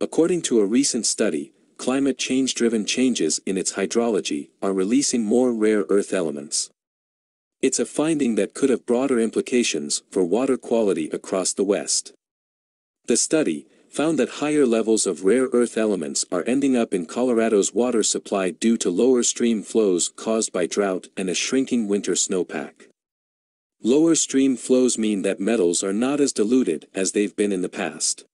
According to a recent study, climate change-driven changes in its hydrology are releasing more rare earth elements. It's a finding that could have broader implications for water quality across the West. The study found that higher levels of rare earth elements are ending up in Colorado's water supply due to lower stream flows caused by drought and a shrinking winter snowpack. Lower stream flows mean that metals are not as diluted as they've been in the past.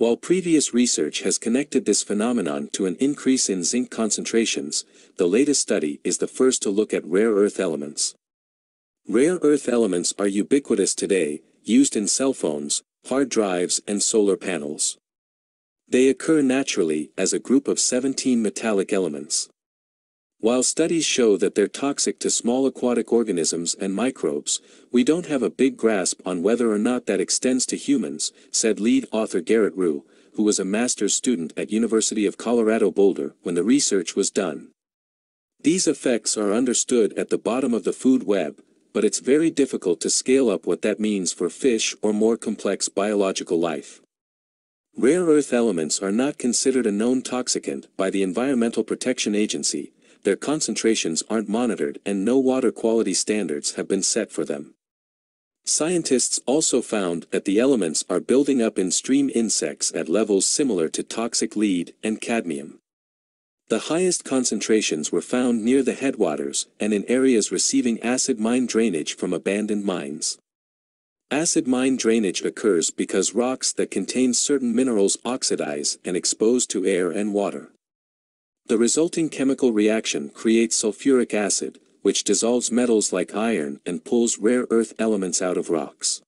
While previous research has connected this phenomenon to an increase in zinc concentrations, the latest study is the first to look at rare earth elements. Rare earth elements are ubiquitous today, used in cell phones, hard drives and solar panels. They occur naturally as a group of 17 metallic elements. While studies show that they're toxic to small aquatic organisms and microbes, we don't have a big grasp on whether or not that extends to humans, said lead author Garrett Rue, who was a master's student at University of Colorado Boulder when the research was done. These effects are understood at the bottom of the food web, but it's very difficult to scale up what that means for fish or more complex biological life. Rare earth elements are not considered a known toxicant by the Environmental Protection Agency, their concentrations aren't monitored and no water quality standards have been set for them. Scientists also found that the elements are building up in stream insects at levels similar to toxic lead and cadmium. The highest concentrations were found near the headwaters and in areas receiving acid mine drainage from abandoned mines. Acid mine drainage occurs because rocks that contain certain minerals oxidize and expose to air and water. The resulting chemical reaction creates sulfuric acid, which dissolves metals like iron and pulls rare earth elements out of rocks.